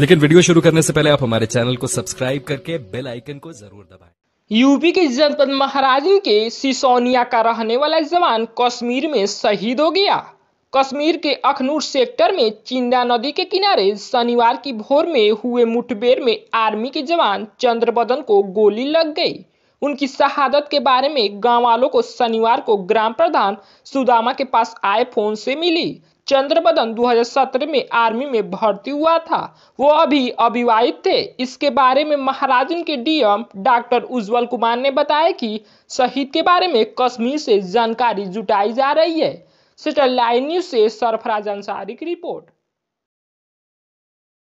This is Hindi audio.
लेकिन वीडियो शुरू करने से पहले आप हमारे चैनल को सब्सक्राइब करके बेल आइकन को जरूर दबाएं। यूपी के जनपद महाराजन के सिसोनिया का रहने वाला जवान कश्मीर में शहीद हो गया कश्मीर के अखनूर सेक्टर में चिंदा नदी के किनारे शनिवार की भोर में हुए मुठभेड़ में आर्मी के जवान चंद्रबदन को गोली लग गई उनकी शहादत के बारे में गाँव वालों को शनिवार को ग्राम प्रधान सुदामा के पास आए फोन से मिली चंद्रबदन 2017 में आर्मी में भर्ती हुआ था वो अभी अविवाहित थे इसके बारे में महाराजन के डीएम डॉक्टर उज्जवल कुमार ने बताया कि शहीद के बारे में कश्मीर से जानकारी जुटाई जा रही है सेटेलाइट न्यूज से सरफराज अंसारी की रिपोर्ट